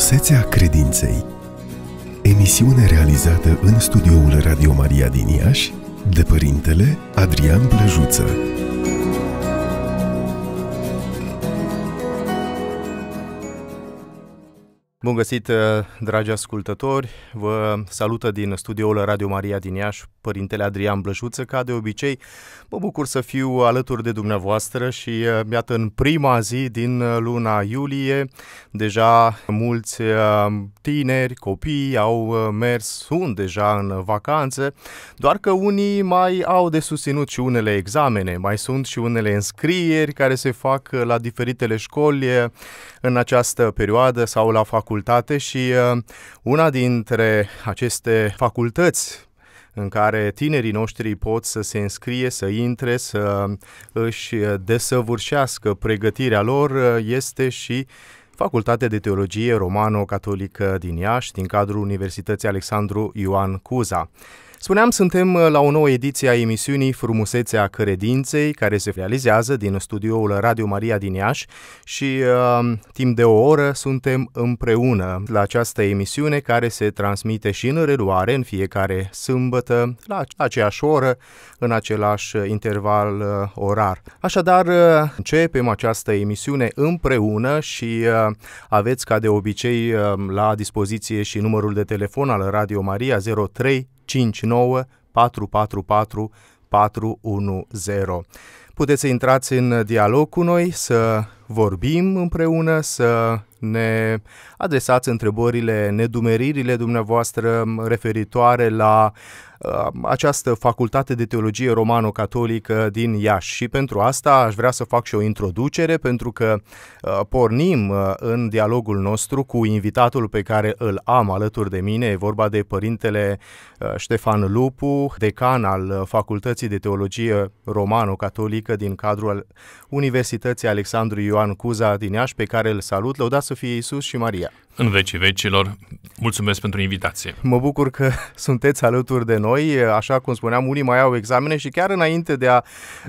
Frumusețea credinței Emisiune realizată în studioul Radio Maria din Iași de Părintele Adrian Blăjuță. Bun găsit, uh, dragi ascultători! Vă salută din studioul Radio Maria din Iași, Părintele Adrian Blășuță. Ca de obicei, mă bucur să fiu alături de dumneavoastră și uh, iată în prima zi din uh, luna iulie, deja mulți tineri, copii au uh, mers, sunt deja în vacanțe, doar că unii mai au de susținut și unele examene, mai sunt și unele înscrieri care se fac uh, la diferitele școli uh, în această perioadă sau la facultate și una dintre aceste facultăți în care tinerii noștri pot să se înscrie, să intre, să își desăvârșească pregătirea lor, este și Facultatea de Teologie Romano-Catolică din Iași, din cadrul Universității Alexandru Ioan Cuza. Spuneam, suntem uh, la o nouă ediție a emisiunii Frumusețea Credinței, care se realizează din studioul Radio Maria din Iași și uh, timp de o oră suntem împreună la această emisiune care se transmite și în reluare în fiecare sâmbătă, la aceeași oră, în același interval uh, orar. Așadar, uh, începem această emisiune împreună și uh, aveți ca de obicei la dispoziție și numărul de telefon al Radio Maria 03 59 444 410. Puteți să intrați în dialog cu noi, să vorbim împreună, să ne adresați întrebările, nedumeririle dumneavoastră referitoare la uh, această facultate de teologie romano-catolică din Iași. Și pentru asta aș vrea să fac și o introducere, pentru că uh, pornim uh, în dialogul nostru cu invitatul pe care îl am alături de mine, e vorba de părintele Ștefan Lupu, decan al Facultății de Teologie Romano-Catolică din cadrul Universității Alexandru Ioan Ioan Cuza din Iași, pe care îl salut. Lăudați să fie Isus și Maria! În vecii vecilor, mulțumesc pentru invitație! Mă bucur că sunteți alături de noi. Așa cum spuneam, unii mai au examene și chiar înainte de a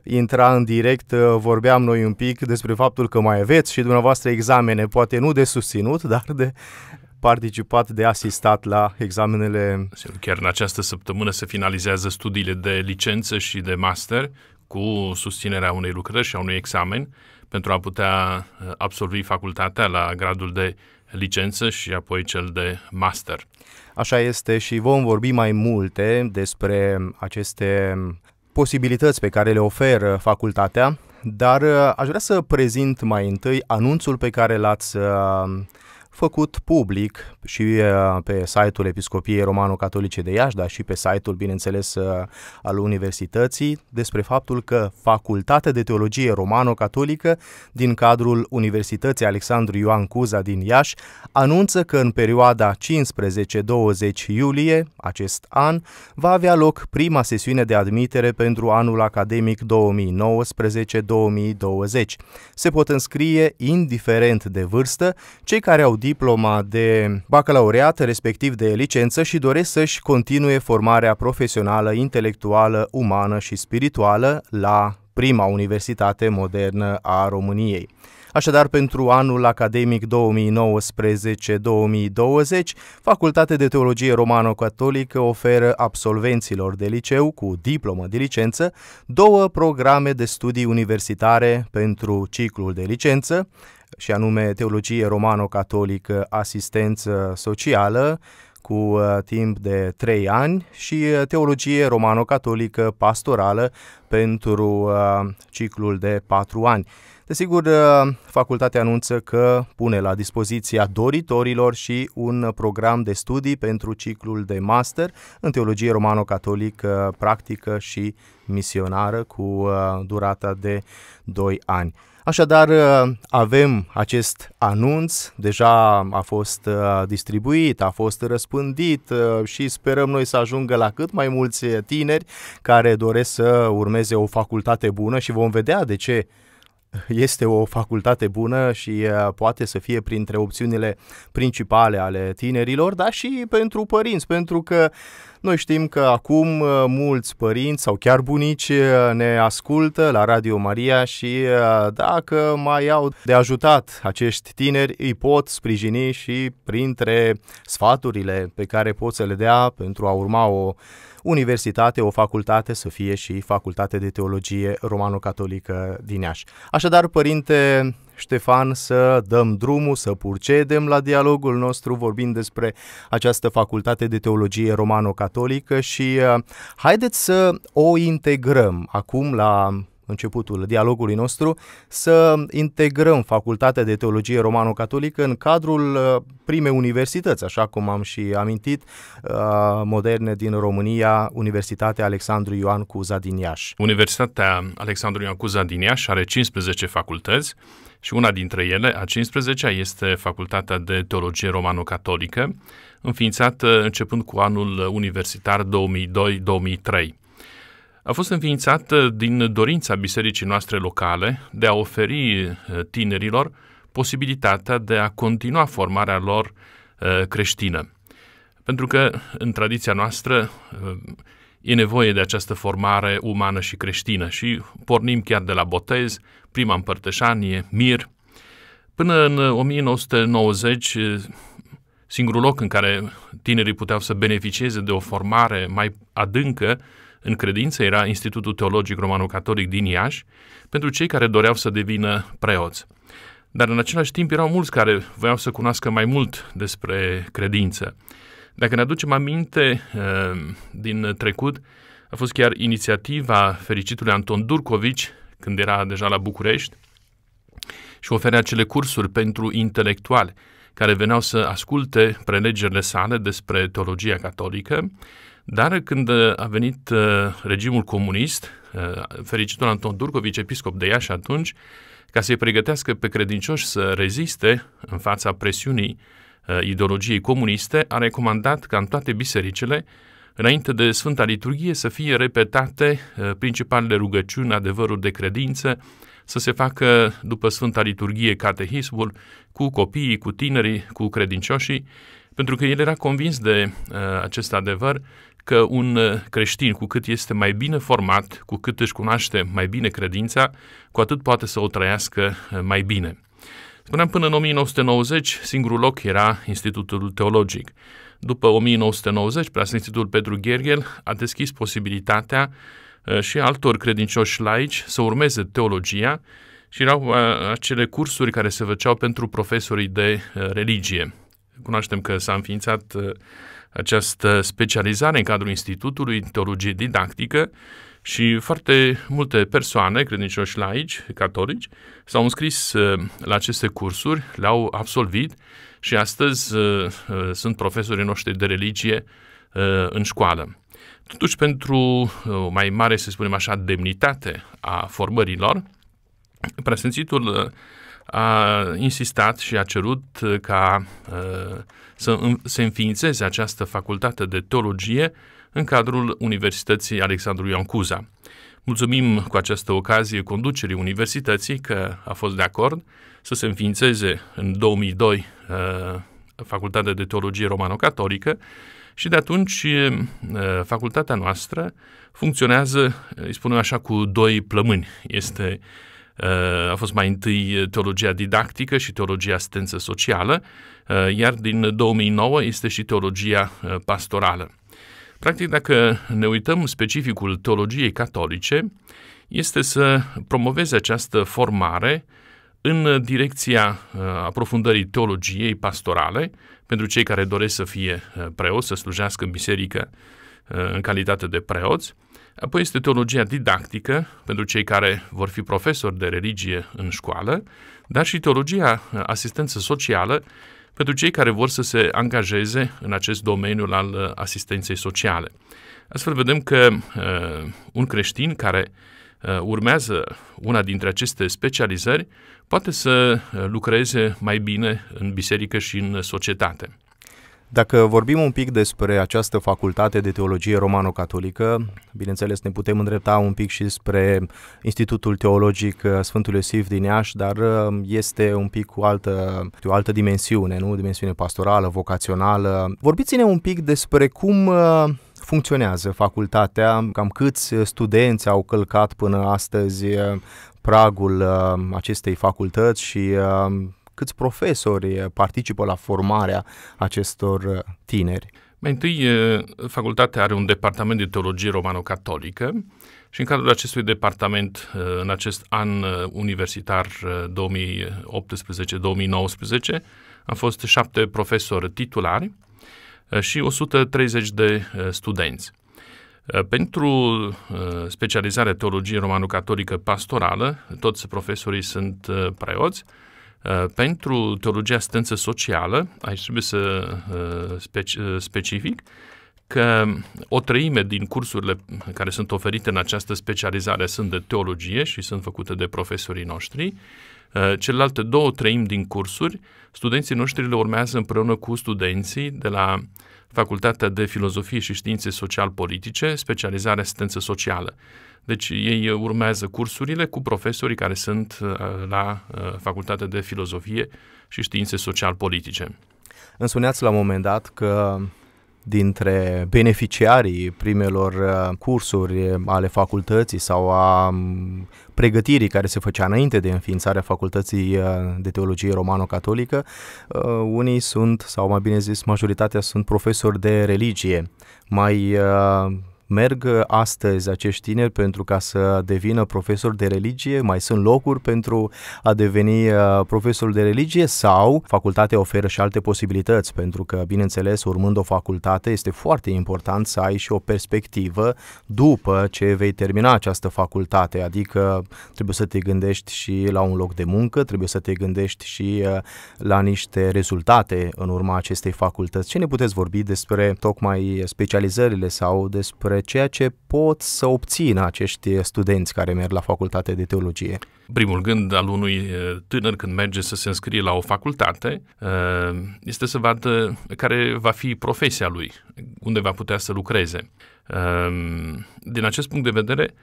intra în direct, uh, vorbeam noi un pic despre faptul că mai aveți și dumneavoastră examene, poate nu de susținut, dar de participat, de asistat la examenele. Chiar în această săptămână se finalizează studiile de licență și de master cu susținerea unei lucrări și a unui examen pentru a putea uh, absolvi facultatea la gradul de licență și apoi cel de master. Așa este și vom vorbi mai multe despre aceste posibilități pe care le oferă facultatea, dar uh, aș vrea să prezint mai întâi anunțul pe care l-ați uh, făcut public și uh, pe site-ul Episcopiei Romano-Catolice de Iași, dar și pe site-ul, bineînțeles, uh, al universității, despre faptul că Facultatea de Teologie Romano-Catolică din cadrul Universității Alexandru Ioan Cuza din Iași anunță că în perioada 15-20 iulie acest an va avea loc prima sesiune de admitere pentru anul academic 2019-2020. Se pot înscrie, indiferent de vârstă, cei care au diploma de bacalaureat, respectiv de licență și doresc să-și continue formarea profesională, intelectuală, umană și spirituală la prima universitate modernă a României. Așadar, pentru anul academic 2019-2020, Facultatea de Teologie Romano-Catolică oferă absolvenților de liceu cu diplomă de licență două programe de studii universitare pentru ciclul de licență, și anume teologie romano-catolică, asistență socială, cu uh, timp de 3 ani și uh, teologie romano-catolică pastorală pentru uh, ciclul de 4 ani. Desigur, facultatea anunță că pune la dispoziția doritorilor și un program de studii pentru ciclul de master în teologie romano-catolică practică și misionară cu durata de 2 ani. Așadar, uh, avem acest anunț, deja a fost uh, distribuit, a fost răspândit uh, și sperăm noi să ajungă la cât mai mulți tineri care doresc să urmeze o facultate bună și vom vedea de ce este o facultate bună și uh, poate să fie printre opțiunile principale ale tinerilor, dar și pentru părinți, pentru că noi știm că acum uh, mulți părinți sau chiar bunici uh, ne ascultă la Radio Maria și dacă mai au de ajutat acești tineri, îi pot sprijini și printre sfaturile pe care pot să le dea pentru a urma o universitate, o facultate, să fie și facultate de teologie romano-catolică din Iași. Așadar, părinte Ștefan, să dăm drumul, să purcedem la dialogul nostru vorbind despre această facultate de teologie romano-catolică și uh, haideți să o integrăm acum la începutul dialogului nostru, să integrăm Facultatea de Teologie Romano-Catolică în cadrul uh, primei universități, așa cum am și amintit, uh, moderne din România, Universitatea Alexandru Ioan Cuza din Iași. Universitatea Alexandru Ioan Cuza din Iași are 15 facultăți și una dintre ele, a 15-a, este Facultatea de Teologie Romano-Catolică, înființată începând cu anul universitar 2002-2003 a fost înființat uh, din dorința bisericii noastre locale de a oferi uh, tinerilor posibilitatea de a continua formarea lor uh, creștină. Pentru că în tradiția noastră e nevoie de această formare umană și creștină și pornim chiar de la botez, prima împărtășanie, mir. Până în 1990, singurul loc în care tinerii puteau să beneficieze de o formare mai adâncă în credință era Institutul Teologic Romano-Catolic din Iași, pentru cei care doreau să devină preoți. Dar în același timp erau mulți care voiau să cunoască mai mult despre credință. Dacă ne aducem aminte uh, din trecut, a fost chiar inițiativa fericitului Anton Durcovici, când era deja la București, și oferea acele cursuri pentru intelectuali care veneau să asculte prelegerile sale despre teologia catolică dar când uh, a venit uh, regimul comunist, uh, fericitul Anton Durcovici, episcop de Iași atunci, ca să-i pregătească pe credincioși să reziste în fața presiunii ideologiei comuniste, a recomandat ca în toate bisericile, înainte de Sfânta Liturghie, să fie repetate principalele rugăciuni, adevăruri de credință, să se facă după Sfânta Liturghie catehismul cu copiii, cu tinerii, cu credincioșii, pentru că el era convins de uh, acest adevăr că un uh, creștin, cu cât este mai bine format, cu cât își cunoaște mai bine credința, cu atât poate să o trăiască uh, mai bine. Spuneam, până în 1990, singurul loc era Institutul Teologic. După 1990, preasfințitul Petru Gherghel a deschis posibilitatea uh, și altor credincioși laici să urmeze teologia și erau acele cursuri care se făceau pentru profesorii de religie. Cunoaștem că s-a înființat această specializare în cadrul Institutului Teologie Didactică și foarte multe persoane, credincioși laici, catolici, s-au înscris uh, la aceste cursuri, le-au absolvit și astăzi uh, uh, sunt profesorii noștri de religie în școală. Totuși, pentru o mai mare, să spunem așa, demnitate a formărilor, preasfințitul a insistat și a cerut uh, ca uh, să se înființeze această facultate de teologie în cadrul Universității Alexandru Ioan Cuza. Mulțumim cu această ocazie conducerii universității că a fost de acord să se înființeze în 2002 uh, Facultatea de Teologie Romano-Catolică și de atunci facultatea noastră funcționează, îi spunem așa, cu doi plămâni. Este uh, Uh, a fost mai întâi uh, teologia didactică și teologia asistență socială, uh, iar din 2009 este și teologia pastorală. Practic, dacă ne uităm specificul teologiei catolice, este să promoveze această formare în direcția aprofundării teologiei pastorale pentru cei care doresc să fie preoți, să slujească în biserică în calitate de preoți, Apoi este teologia didactică, pentru cei care vor fi profesori de religie în școală, dar și teologia uh, asistență socială, pentru cei care vor să se angajeze în acest domeniu al uh, asistenței sociale. Astfel vedem că uh, un creștin care uh, urmează una dintre aceste specializări poate să uh, lucreze mai bine în biserică și în societate. Dacă vorbim un pic despre această facultate de teologie romano-catolică, bineînțeles ne putem îndrepta un pic și spre Institutul Teologic uh, Sfântul Iosif din Iași, dar uh, este un pic cu altă, o altă dimensiune, nu? dimensiune pastorală, vocațională. Vorbiți-ne un pic despre cum uh, funcționează facultatea, cam câți studenți au călcat până astăzi pragul acestei facultăți și câți profesori eh, participă la formarea acestor eh, tineri? Mai întâi, eh, facultatea are un departament de teologie romano-catolică și în cadrul acestui departament, în acest an universitar 2018-2019, am fost șapte profesori titulari și 130 de studenți. Pentru specializarea teologiei romano-catolică pastorală, toți profesorii sunt preoți, Uh, pentru teologia asistență socială, aici trebuie să uh, uh, specific, că o treime din cursurile care sunt oferite în această specializare sunt de teologie și sunt făcute de profesorii noștri. Celelalte două treimi din cursuri, studenții noștri le urmează împreună cu studenții de la uh, Facultatea de Filozofie și Științe Social-Politice, specializare asistență socială. Deci ei urmează cursurile cu profesorii care sunt uh, la uh, Facultatea de Filozofie și Științe Social-Politice. Îmi spuneați la un moment dat că dintre beneficiarii primelor uh, cursuri uh, ale facultății sau a mm, pregătirii care se făcea înainte de înființarea facultății uh, de teologie romano-catolică, unii sunt, sau mai bine zis, majoritatea sunt profesori de religie, mai Merg astăzi acești tineri pentru ca să devină profesori de religie? Mai sunt locuri pentru a deveni uh, profesor de religie sau facultatea oferă și alte posibilități? Pentru că, bineînțeles, urmând o facultate este foarte important să ai și o perspectivă după ce vei termina această facultate, adică trebuie să te gândești și la un loc de muncă, trebuie să te gândești și uh, la niște rezultate în urma acestei facultăți. Ce ne puteți vorbi despre tocmai specializările sau despre ceea ce pot să obțină acești studenți care merg la facultate de teologie? Primul gând al unui tânăr când merge să se înscrie la o facultate este să vadă care va fi profesia lui, unde va putea să lucreze. Din acest punct de vedere,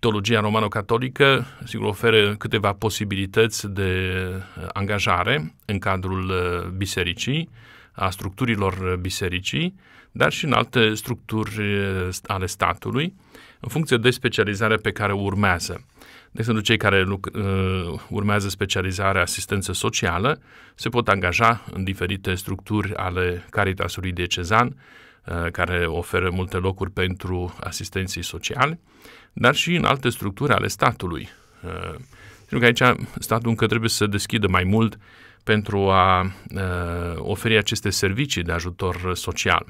teologia romano-catolică, sigur, oferă câteva posibilități de angajare în cadrul bisericii, a structurilor bisericii, dar și în alte structuri ă, ale statului, în funcție de specializarea pe care urmează. De exemplu, cei care ă, urmează specializarea asistență socială se pot angaja în diferite structuri ale Caritasului Diecezan, ă, care oferă multe locuri pentru asistenții sociali, dar și în alte structuri ale statului. Pentru că aici statul încă trebuie să deschidă mai mult pentru a uh, oferi aceste servicii de ajutor social.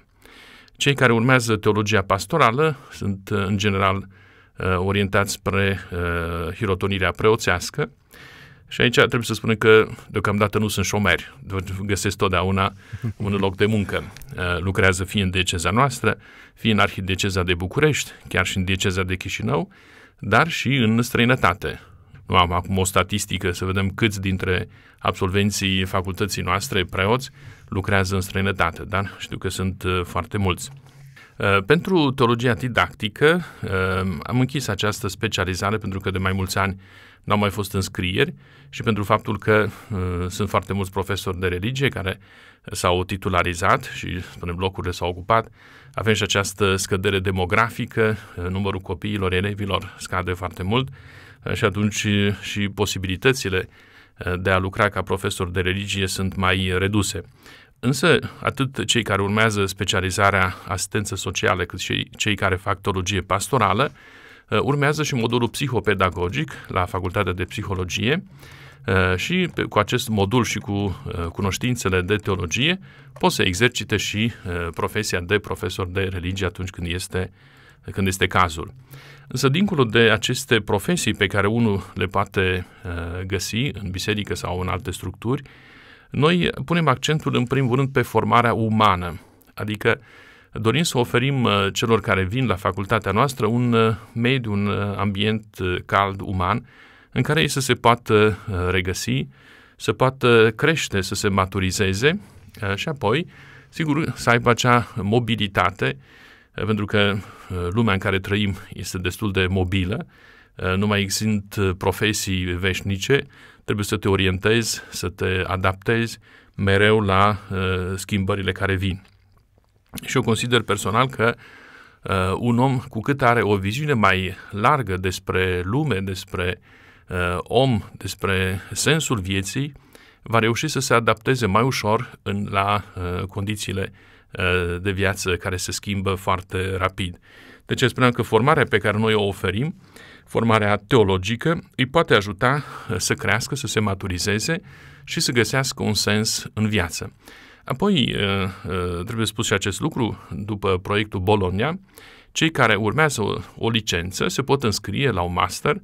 Cei care urmează teologia pastorală sunt, uh, în general, uh, orientați spre uh, hirotonirea preoțească. Și aici trebuie să spunem că deocamdată nu sunt șomeri, găsesc totdeauna un loc de muncă. Uh, lucrează fie în deceza noastră, fie în arhideceza de București, chiar și în deceza de Chișinău, dar și în străinătate. Nu am acum o statistică să vedem câți dintre absolvenții facultății noastre, preoți, lucrează în străinătate, dar știu că sunt uh, foarte mulți. Uh, pentru teologia didactică uh, am închis această specializare pentru că de mai mulți ani n-au mai fost înscrieri și pentru faptul că sunt foarte mulți profesori de religie care s-au titularizat și, spunem, locurile s-au ocupat, avem și această scădere demografică, numărul copiilor, elevilor scade foarte mult și atunci și posibilitățile uh, de a lucra ca profesor de religie sunt mai reduse. Însă, atât cei care urmează specializarea asistență socială, cât și cei care fac teologie pastorală, uh, urmează și modulul psihopedagogic la Facultatea de Psihologie uh, și cu acest modul și cu uh, cunoștințele de teologie pot să exercite și profesia de profesor de religie atunci când este când este cazul. Însă, dincolo de aceste profesii pe care unul le poate uh, găsi în biserică sau în alte structuri, noi punem accentul, în primul rând, pe formarea umană, adică dorim să oferim uh, celor care vin la facultatea noastră un uh, mediu, un ambient cald, uman, în care ei să se poată regăsi, să poată crește, să se maturizeze și apoi, sigur, să aibă acea mobilitate Eh, pentru că eh, lumea în care trăim este destul de mobilă, eh, nu mai există profesii veșnice, trebuie să te orientezi, să te adaptezi mereu la schimbările care vin. Și eu consider personal că un om, cu cât are o viziune mai largă despre lume, despre om, despre sensul vieții, va reuși să se adapteze mai ușor în, la condițiile uh, Eh, de viață care se schimbă foarte rapid. Deci spuneam că formarea pe care noi o oferim, formarea teologică, îi poate ajuta eh, să crească, să se maturizeze și să găsească un sens în viață. Apoi, eh, trebuie spus și acest lucru, după proiectul Bologna, cei care urmează o, o licență se pot înscrie la un master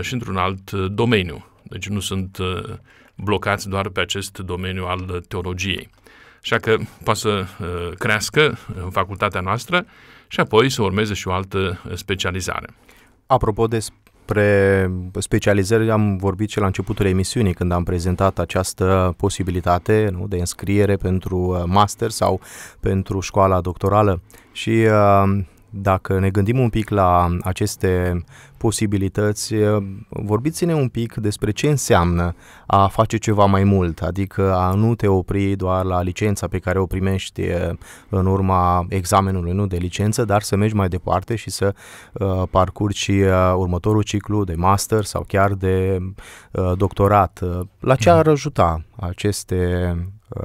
și într-un alt domeniu. Deci nu sunt blocați doar pe acest domeniu al teologiei. Așa că poate să uh, crească în uh, facultatea noastră și apoi să urmeze și o altă uh, specializare. Apropo de despre specializări am vorbit și la începutul emisiunii când am prezentat această posibilitate nu, de înscriere pentru master sau pentru școala doctorală și uh, dacă ne gândim un pic la aceste posibilități, eh, vorbiți-ne un pic despre ce înseamnă a face ceva mai mult, adică a nu te opri doar la licența pe care o primești eh, în urma examenului nu de licență, dar să mergi mai departe și să eh, parcurgi următorul ciclu de master sau chiar de doctorat. La ce mhm. ar ajuta aceste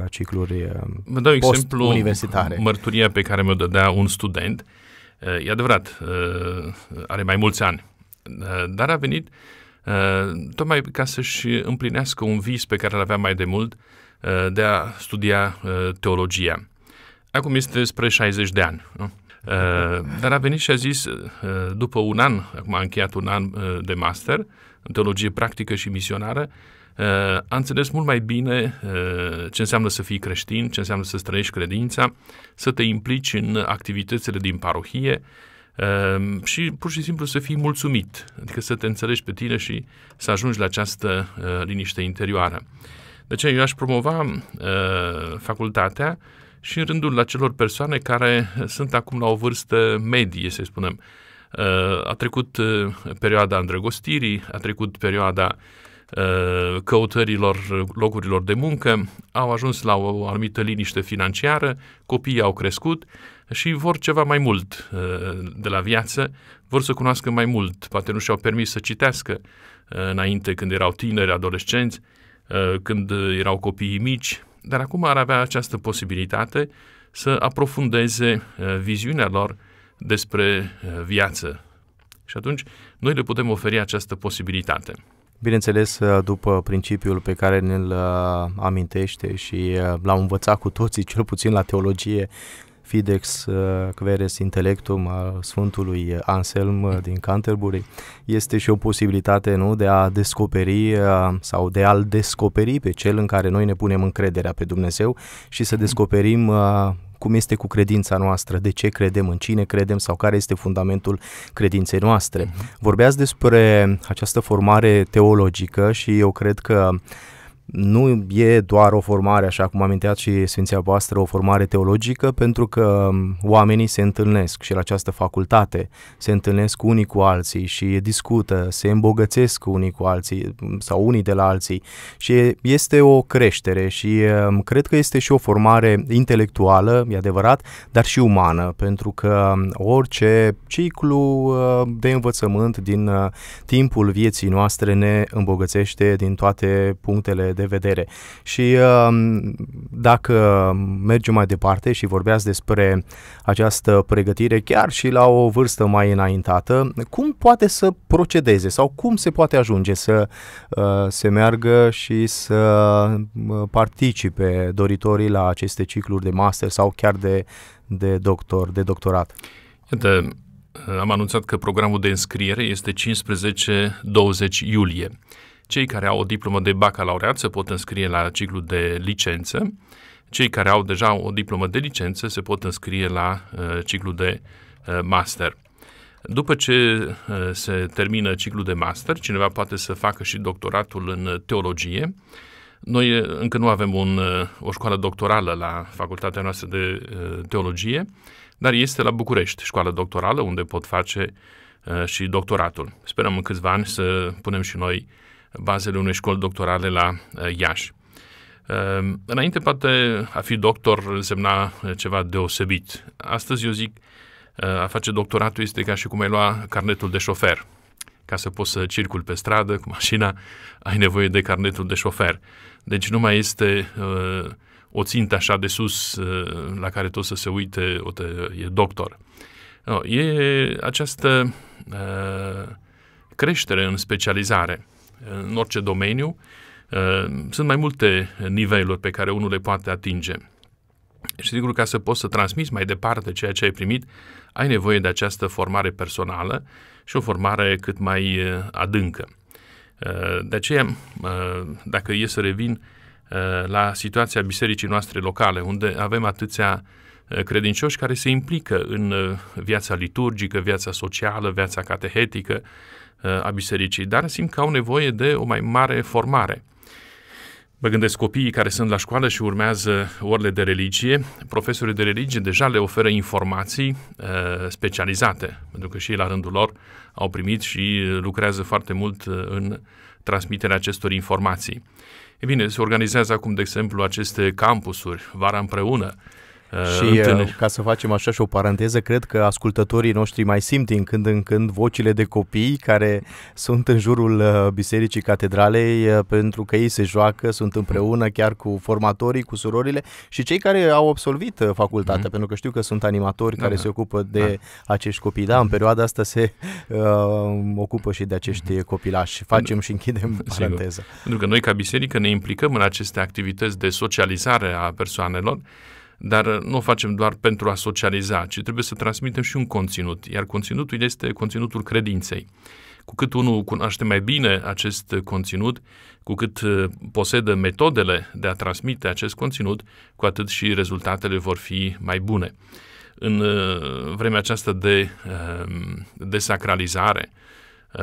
cicluri Vă dau exemplu universitare. mărturia pe care mi-o dădea un student. E adevărat, are mai mulți ani, dar a venit tocmai ca să-și împlinească un vis pe care îl avea mai de mult de a studia teologia. Acum este spre 60 de ani. Dar a venit și a zis, după un an, acum a încheiat un an de master în teologie practică și misionară, Uh, a înțeles mult mai bine uh, ce înseamnă să fii creștin, ce înseamnă să-ți trăiești credința, să te implici în activitățile din parohie uh, și pur și simplu să fii mulțumit, adică să te înțelegi pe tine și să ajungi la această liniște interioară. De aceea eu aș promova facultatea și în rândul la celor persoane care sunt acum la o vârstă medie, să spunem. A trecut perioada îndrăgostirii, a trecut perioada uh, căutărilor locurilor de muncă, au ajuns la o anumită liniște financiară, copiii au crescut și vor ceva mai mult de la viață, vor să cunoască mai mult, poate nu și-au permis să citească înainte când erau tineri, adolescenți, când erau copiii mici, dar acum ar avea această posibilitate să aprofundeze viziunea lor despre viață. Și atunci noi le putem oferi această posibilitate. Bineînțeles, uh, după principiul pe care ne-l uh, amintește și uh, l-am învățat cu toții, cel puțin la teologie, Fidex Queres Intellectum a Sfântului Anselm din Canterbury, este și o posibilitate nu, de a descoperi sau de a-L descoperi pe cel în care noi ne punem încrederea pe Dumnezeu și să mhm. descoperim cum este cu credința noastră, de ce credem, în cine credem sau care este fundamentul credinței noastre. Mhm. Vorbeați despre această formare teologică și eu cred că nu e doar o formare, așa cum aminteat și Sfinția voastră, o formare teologică, pentru că um, oamenii se întâlnesc și la această facultate se întâlnesc unii cu alții și discută, se îmbogățesc unii cu alții um, sau unii de la alții și este o creștere și um, cred că este și o formare intelectuală, e adevărat, dar și umană, pentru că orice ciclu uh, de învățământ din uh, timpul vieții noastre ne îmbogățește din toate punctele de vedere. Și um, dacă mergem mai departe și vorbeați despre această pregătire chiar și la o vârstă mai înaintată, cum poate să procedeze sau cum se poate ajunge să uh, se meargă și să uh, participe doritorii la aceste cicluri de master sau chiar de, de doctor, de doctorat? Iată, am anunțat că programul de înscriere este 15-20 iulie. Cei care au o diplomă de bacalaureat se pot înscrie la ciclul de licență, cei care au deja o diplomă de licență se pot înscrie la uh, ciclul de uh, master. După ce uh, se termină ciclul de master, cineva poate să facă și doctoratul în teologie. Noi uh, încă nu avem un, uh, o școală doctorală la facultatea noastră de uh, teologie, dar este la București școală doctorală unde pot face și doctoratul. Sperăm în câțiva ani să punem și noi uh, bazele unei școli doctorale la Iași. Înainte, poate a fi doctor însemna ceva deosebit. Astăzi, eu zic, a face doctoratul este ca și cum ai lua carnetul de șofer. Ca să poți să circul pe stradă cu mașina, ai nevoie de carnetul de șofer. Deci nu mai este o țintă așa de sus la care tot să se uite, o te, e doctor. No, e această uh, creștere în specializare în orice domeniu. Uh, sunt mai multe niveluri pe care unul le poate atinge. Și sigur, ca să poți să transmiți mai departe ceea ce ai primit, ai nevoie de această formare personală și o formare cât mai uh, adâncă. Uh, de aceea, dacă e să revin la situația bisericii noastre locale, unde avem atâția credincioși care se implică în viața liturgică, viața socială, viața catehetică, Uh, a bisericii, dar simt că au nevoie de o mai mare formare. Mă gândesc copiii care sunt la școală și urmează orele de religie, profesorii de religie deja le oferă informații uh, specializate, pentru că și ei la rândul lor au primit și uh, lucrează foarte mult uh, în transmiterea acestor informații. E bine, se organizează acum, de exemplu, aceste campusuri, vara împreună, uh, Uh, și întâlniri. Uh, ca să facem așa și o paranteză, cred că ascultătorii noștri mai simt din când în când vocile de copii care sunt în jurul uh, Bisericii Catedralei pentru că ei se joacă, sunt împreună chiar cu formatorii, cu surorile și cei care au absolvit facultatea, mm-hmm. pentru că știu că sunt animatori da, care da. se ocupă da. de da. acești copii. Da, în perioada asta se uh, ocupă și de acești mm-hmm. copilași. Facem și închidem paranteza. Pentru că noi ca biserică ne implicăm în aceste activități de socializare a persoanelor dar uh, nu o facem doar pentru a socializa, ci trebuie să transmitem și un conținut, iar conținutul este conținutul credinței. Cu cât unul cunoaște mai bine acest conținut, cu cât uh, posedă metodele de a transmite acest conținut, cu atât și rezultatele vor fi mai bune. În uh, vremea aceasta de desacralizare,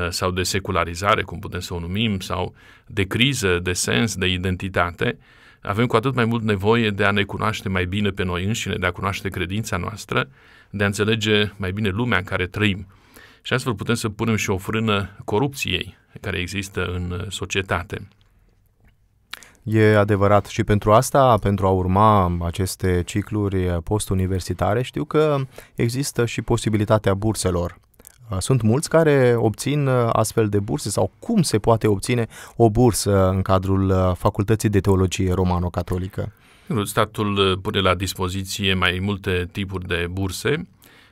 sau de secularizare, cum putem să o numim, sau de criză de sens, de identitate, avem cu atât mai mult nevoie de a ne cunoaște mai bine pe noi înșine, de a cunoaște credința noastră, de a înțelege mai bine lumea în care trăim. Și astfel putem să punem și o frână corupției care există în uh, societate. E adevărat și pentru asta, pentru a urma aceste cicluri postuniversitare, știu că există și posibilitatea burselor. Uh, sunt mulți care obțin uh, astfel de burse sau cum se poate obține o bursă în cadrul uh, Facultății de Teologie Romano-Catolică? Statul pune la dispoziție mai multe tipuri de burse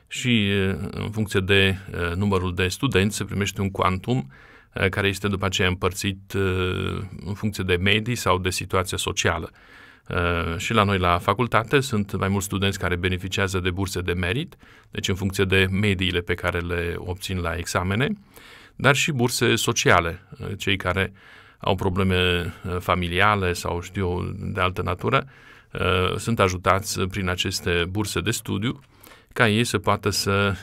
și în funcție de numărul de studenți se primește un quantum care este după aceea împărțit în funcție de medii sau de situația socială. Uh, și la noi la facultate sunt mai mulți studenți care beneficiază de burse de merit, deci în funcție de mediile pe care le obțin la examene, dar și burse sociale, uh, cei care au probleme uh, familiale sau știu de altă natură, sunt ajutați prin aceste burse de studiu ca ei să poată să,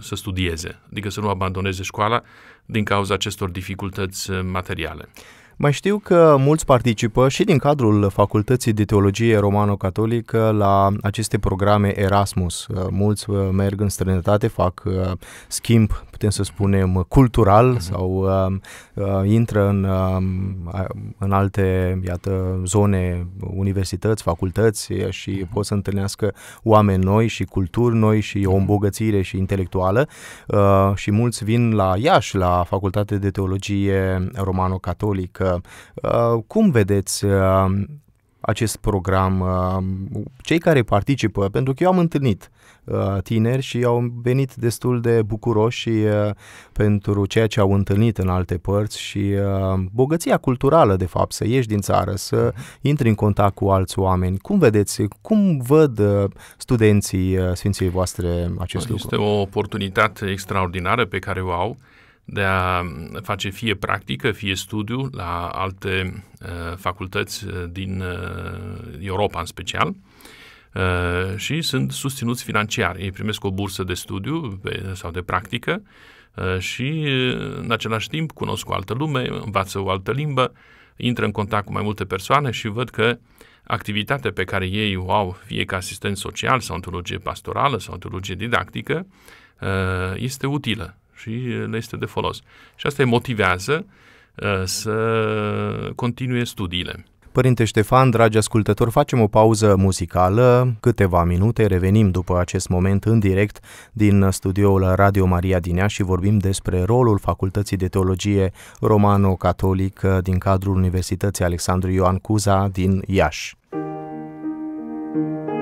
să studieze, adică să nu abandoneze școala din cauza acestor dificultăți materiale. Mai știu că mulți participă și din cadrul Facultății de Teologie Romano-Catolică la aceste programe Erasmus. Mulți uh, merg în străinătate, fac uh, schimb putem să spunem, cultural mm-hmm. sau um, uh, intră în, uh, în alte, iată, zone, universități, facultăți și mm-hmm. pot să întâlnească oameni noi și culturi noi și o mhm. îmbogățire și intelectuală uh, și mulți vin la Iași, la Facultate de Teologie Romano-Catolică. Uh, cum vedeți uh, acest program, uh, cei care participă, pentru că eu am întâlnit uh, tineri și au venit destul de bucuroși uh, pentru ceea ce au întâlnit în alte părți și bogăția culturală, de fapt, să ieși din țară, să intri în contact cu alți oameni. Cum vedeți, cum văd studenții Sfinției voastre acest este lucru? Este o oportunitate extraordinară pe care o au de a mm, face fie practică, fie studiu la alte eh, facultăți eh, din eh, Europa în special și sunt susținuți financiar. Ei primesc o bursă de studiu sau de practică și în același timp cunosc o altă lume, învață o altă limbă, intră în contact cu mai multe persoane și văd că activitatea pe care ei o au, fie ca asistent social sau teologie pastorală sau teologie didactică, este utilă și le este de folos. Și asta îi motivează uh, să continue studiile. Părinte Ștefan, dragi ascultători, facem o pauză muzicală, câteva minute, revenim după acest moment în direct din studioul Radio Maria din și vorbim despre rolul Facultății de Teologie romano catolic din cadrul Universității Alexandru Ioan Cuza din Iași. Thank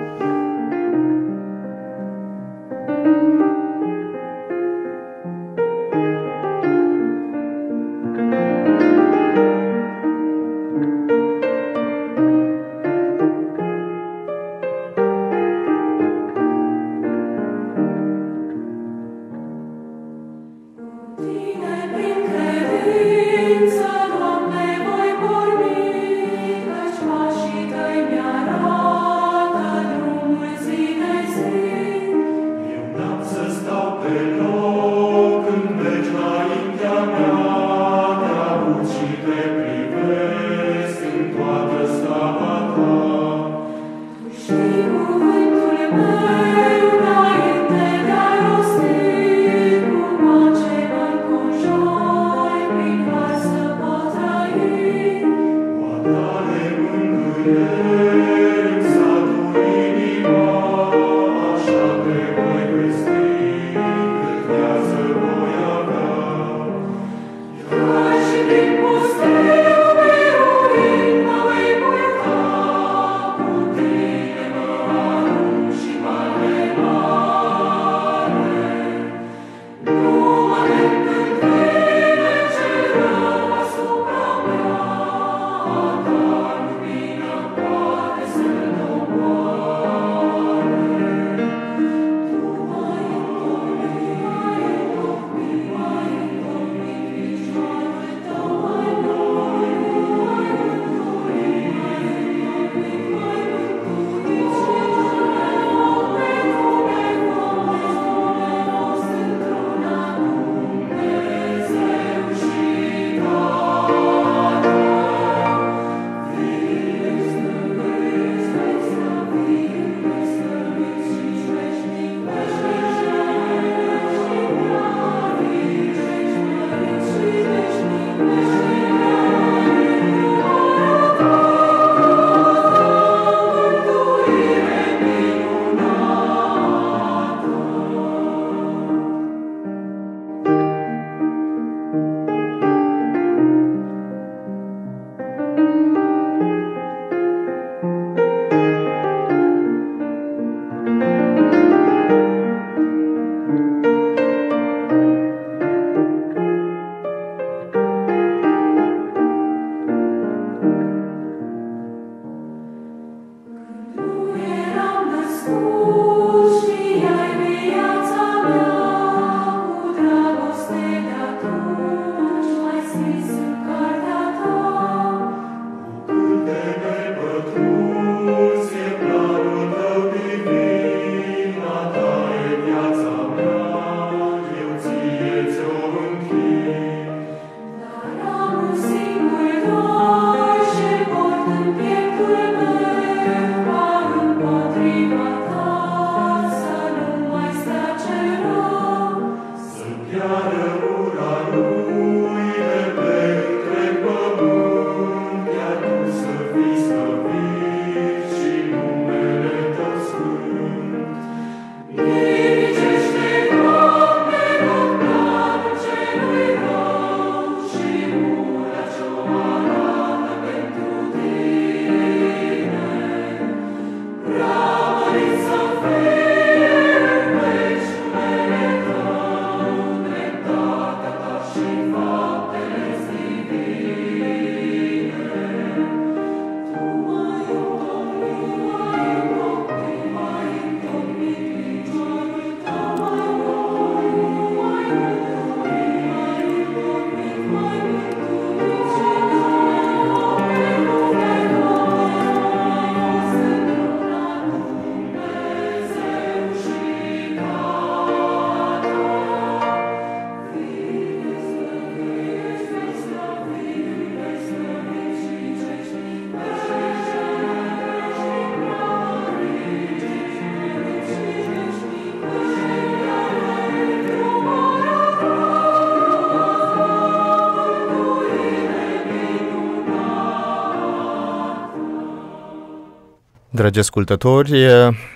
Dragi ascultători,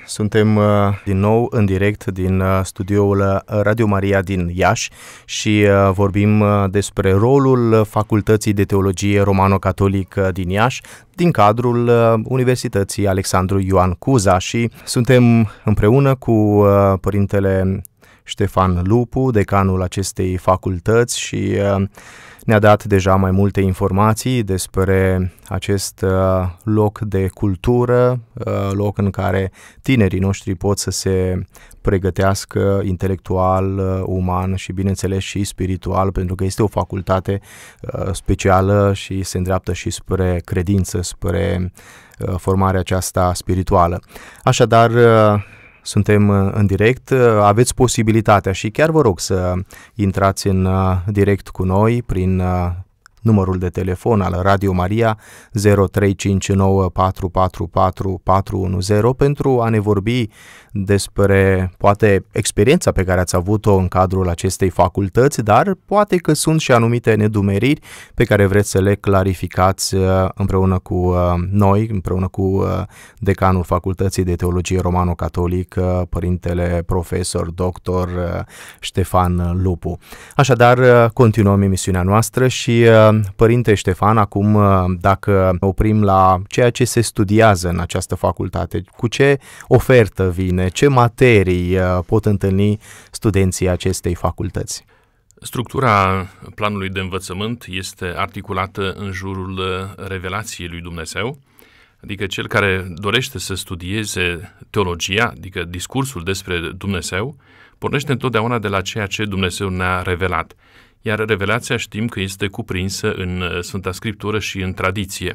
suntem din nou în direct din studioul Radio Maria din Iași și vorbim despre rolul Facultății de Teologie Romano-Catolică din Iași din cadrul Universității Alexandru Ioan Cuza și suntem împreună cu Părintele Ștefan Lupu, decanul acestei facultăți și uh, ne-a dat deja mai multe informații despre acest uh, loc de cultură, uh, loc în care tinerii noștri pot să se pregătească intelectual, uman și bineînțeles și spiritual, pentru că este o facultate specială și se îndreaptă și spre credință, spre formarea aceasta spirituală. Așadar, suntem uh, în direct, uh, aveți posibilitatea și chiar vă rog să uh, intrați în direct cu noi prin Numărul de telefon al Radio Maria 0359444410 pentru a ne vorbi despre poate experiența pe care ați avut-o în cadrul acestei facultăți, dar poate că sunt și anumite nedumeriri pe care vreți să le clarificați uh, împreună cu uh, noi, împreună cu uh, decanul Facultății de Teologie romano catolic părintele profesor doctor Ștefan Lupu. Așadar, continuăm emisiunea noastră și Părinte Ștefan, acum uh, dacă oprim la ceea ce se studiază în această facultate, cu ce ofertă vine, ce materii uh, pot întâlni studenții acestei facultăți? Structura planului de învățământ este articulată în jurul revelației lui Dumnezeu, adică cel care dorește să studieze teologia, adică discursul despre Dumnezeu, pornește întotdeauna de la ceea ce Dumnezeu ne-a revelat – iar revelația știm că este cuprinsă în uh, Sfânta Scriptură și în tradiție.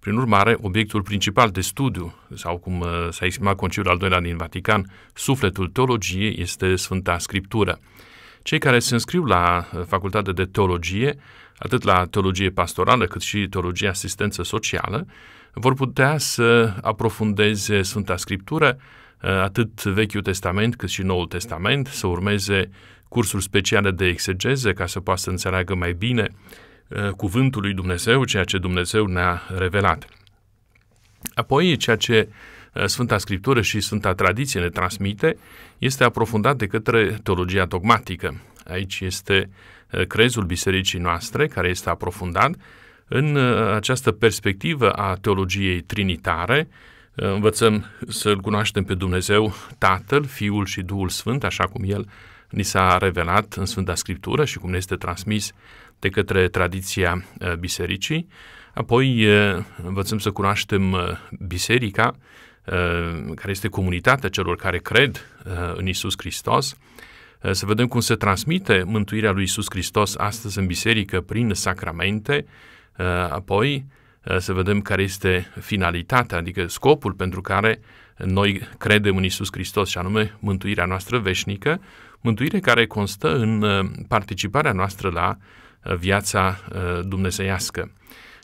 Prin urmare, obiectul principal de studiu, sau cum uh, s-a exprimat Concilul al doilea din Vatican, sufletul teologiei este Sfânta Scriptură. Cei care se înscriu la uh, facultatea de teologie, atât la teologie pastorală cât și teologie asistență socială, vor putea să aprofundeze Sfânta Scriptură, atât Vechiul Testament cât și Noul Testament, să urmeze cursuri speciale de exegeze ca să poată să înțeleagă mai bine uh, cuvântul lui Dumnezeu, ceea ce Dumnezeu ne-a revelat. Apoi, ceea ce uh, Sfânta Scriptură și Sfânta Tradiție ne transmite este aprofundat de către teologia dogmatică. Aici este uh, crezul bisericii noastre, care este aprofundat în această perspectivă a teologiei trinitare, învățăm să-L cunoaștem pe Dumnezeu, Tatăl, Fiul și Duhul Sfânt, așa cum El ni s-a revelat în Sfânta Scriptură și cum ne este transmis de către tradiția uh, bisericii. Apoi uh, învățăm să cunoaștem uh, biserica, care este comunitatea celor care cred în Isus Hristos, să vedem cum se transmite mântuirea lui Isus Hristos astăzi în biserică prin sacramente, apoi să vedem care este finalitatea, adică scopul pentru care noi credem în Isus Hristos și anume mântuirea noastră veșnică, Mântuire care constă în uh, participarea noastră la uh, viața uh, dumnezeiască.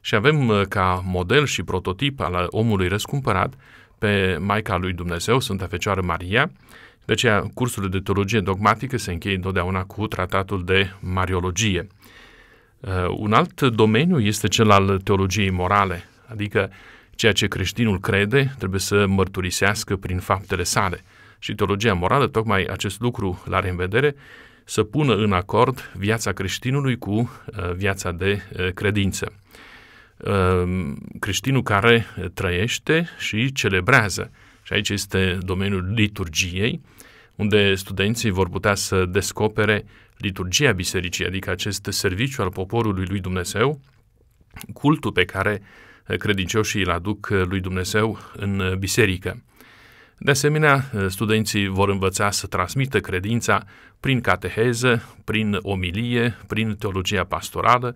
Și avem ca model și prototip al omului răscumpărat pe Maica lui Dumnezeu, Sfânta Fecioară Maria. De aceea, cursul de teologie dogmatică se încheie întotdeauna cu tratatul de Mariologie. Un alt domeniu este cel al teologiei morale, adică ceea ce creștinul crede trebuie să mărturisească prin faptele sale – și teologia morală, tocmai acest lucru l-are în vedere, să pună în acord viața creștinului cu uh, viața de uh, credință. Um, creștinul care trăiește și celebrează. Și aici este domeniul liturgiei, unde studenții vor putea să descopere liturgia bisericii, adică acest serviciu al poporului lui Dumnezeu, cultul pe care uh, credincioșii îl aduc lui Dumnezeu în biserică. De asemenea, studenții vor învăța să transmită credința prin cateheză, prin omilie, prin teologia pastorală,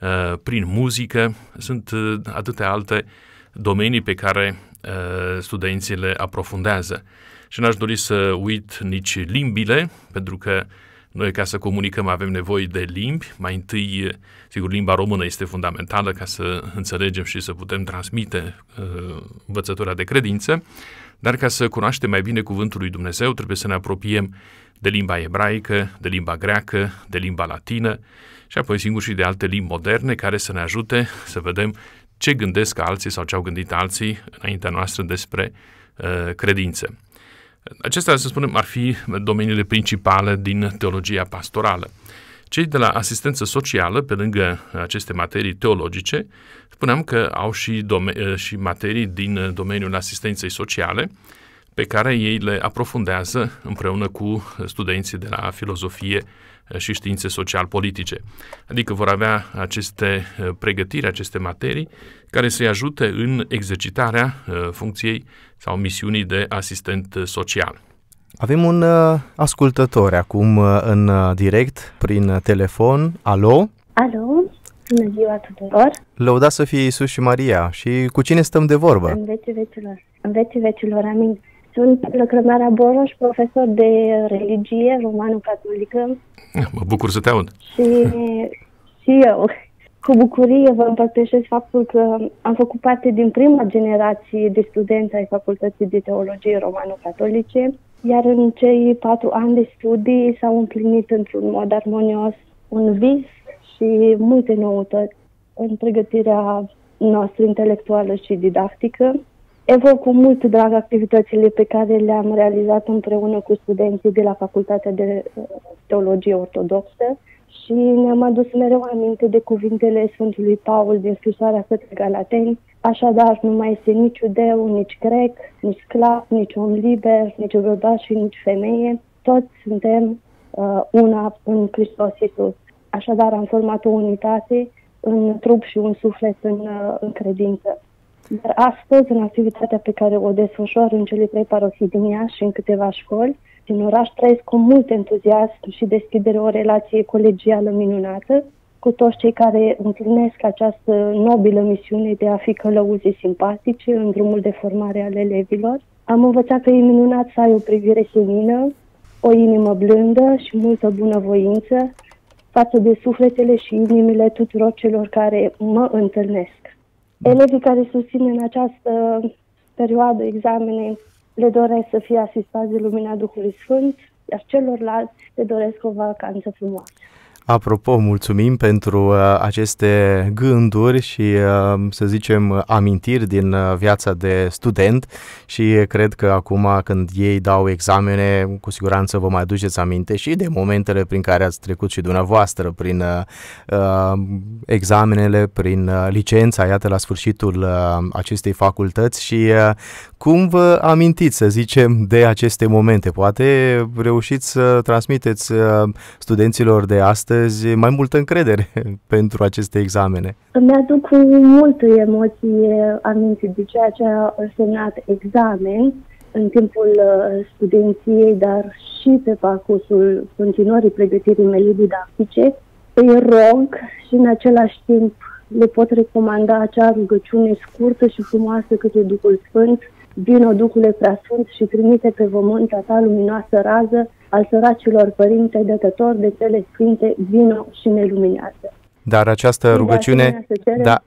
eh, prin muzică. Sunt eh, atâtea alte domenii pe care eh, studenții le aprofundează. Și n-aș dori să uit nici limbile, pentru că noi, ca să comunicăm, avem nevoie de limbi. Mai întâi, sigur, limba română este fundamentală ca să înțelegem și să putem transmite uh, învățătura de credință. Dar ca să cunoaștem mai bine cuvântul lui Dumnezeu, trebuie să ne apropiem de limba ebraică, de limba greacă, de limba latină și apoi singur și de alte limbi moderne care să ne ajute să vedem ce gândesc alții sau ce au gândit alții înaintea noastră despre uh, credință. Acestea, să spunem, ar fi domeniile principale din teologia pastorală. Cei de la asistență socială, pe lângă aceste materii teologice, spuneam că au și, dome- și materii din domeniul asistenței sociale, pe care ei le aprofundează împreună cu studenții de la filozofie și științe social-politice. Adică vor avea aceste pregătiri, aceste materii, care să-i ajute în exercitarea funcției sau misiunii de asistent social. Avem un uh, ascultător acum uh, în uh, direct, prin telefon. Alo? Alo, bună ziua tuturor! Lăuda să fie Isus și Maria și cu cine stăm de vorbă? În vecii vecilor, în vecii vecilor, amin. Sunt Lăcrămara Boroș, profesor de religie romano-catolică. Ah, mă bucur să te aud. Și, și eu. Cu bucurie vă împărtășesc faptul că am făcut parte din prima generație de studenți ai Facultății de Teologie Romano-Catolice iar în cei patru ani de studii s-au împlinit într-un mod armonios un vis și multe noutăți în pregătirea noastră intelectuală și didactică. Evoc cu mult drag activitățile pe care le-am realizat împreună cu studenții de la Facultatea de uh, Teologie Ortodoxă și ne-am adus mereu aminte de cuvintele Sfântului Paul din scrisoarea către Galateni, Așadar, nu mai este nici udeu, nici grec, nici sclav, nici om liber, nici bărbat și nici femeie. Toți suntem uh, una în Hristos Iisus. Așadar, am format o unitate în trup și un suflet în, uh, în credință. Dar astăzi, în activitatea pe care o desfășor în cele trei parohii din Iași și în câteva școli, din oraș trăiesc cu mult entuziasm și deschidere o relație colegială minunată cu toți cei care împlinesc această nobilă misiune de a fi călăuzi simpatici în drumul de formare al elevilor. Am învățat că e minunat să ai o privire senină, o inimă blândă și multă bunăvoință față de sufletele și inimile tuturor celor care mă întâlnesc. Da. Elevii care susțin în această perioadă examene le doresc să fie asistați de lumina Duhului Sfânt, iar celorlalți le doresc o vacanță frumoasă. Apropo, mulțumim pentru uh, aceste gânduri și, uh, să zicem, amintiri din uh, viața de student și cred că acum când ei dau examene, cu siguranță vă mai aduceți aminte și de momentele prin care ați trecut și dumneavoastră, prin uh, examenele, prin licența, iată, la sfârșitul uh, acestei facultăți și uh, cum vă amintiți, să zicem, de aceste momente? Poate reușiți să transmiteți studenților de astăzi astăzi mai multă încredere pentru aceste examene? Îmi aduc cu multe emoții aminte de ceea ce a însemnat examen în timpul uh, studenției, dar și pe parcursul continuării pregătirii mele didactice. Îi rog și în același timp le pot recomanda acea rugăciune scurtă și frumoasă către Duhul Sfânt, Vino Duhule Preasfânt și trimite pe vământa ta luminoasă rază al săracilor părinte dătător de cele sfinte, vino și ne luminează. Dar această rugăciune, da,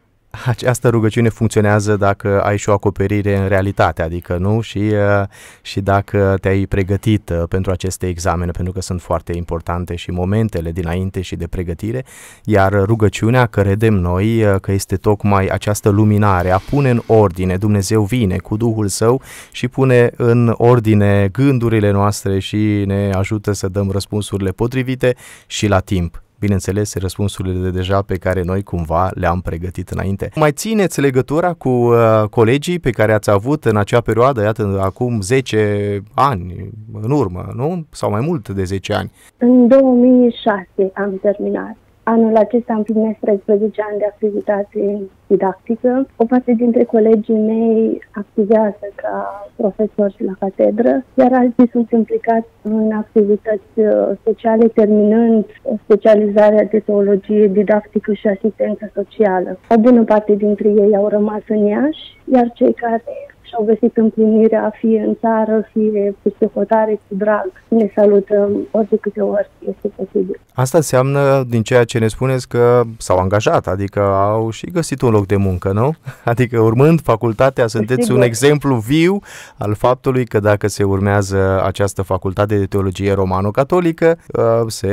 această rugăciune funcționează dacă ai și o acoperire în realitate, adică nu, și, uh, și dacă te-ai pregătit uh, pentru aceste examene, pentru că sunt foarte importante și momentele dinainte și de pregătire, iar rugăciunea, credem noi uh, că este tocmai această luminare, a pune în ordine, Dumnezeu vine cu Duhul Său și pune în ordine gândurile noastre și ne ajută să dăm răspunsurile potrivite și la timp bineînțeles, răspunsurile deja pe care noi cumva le-am pregătit înainte. Mai țineți legătura cu uh, colegii pe care ați avut în acea perioadă, iată, acum 10 ani în urmă, nu? Sau mai mult de 10 ani. În 2006 am terminat Anul acesta am primit 13 ani de activitate didactică. O parte dintre colegii mei activează ca profesori la catedră, iar alții sunt implicați în activități uh, sociale, terminând specializarea de teologie didactică și asistență socială. O bună parte dintre ei au rămas în Iași, iar cei care și-au găsit împlinirea fie în țară, fie peste hotare cu drag. Ne salutăm ori de câte ori este posibil. Asta înseamnă, din ceea ce ne spuneți, că s-au angajat, adică au și găsit un loc de muncă, nu? Adică urmând facultatea, sunteți Sigur. un exemplu viu al faptului că dacă se urmează această facultate de teologie romano-catolică, ă, se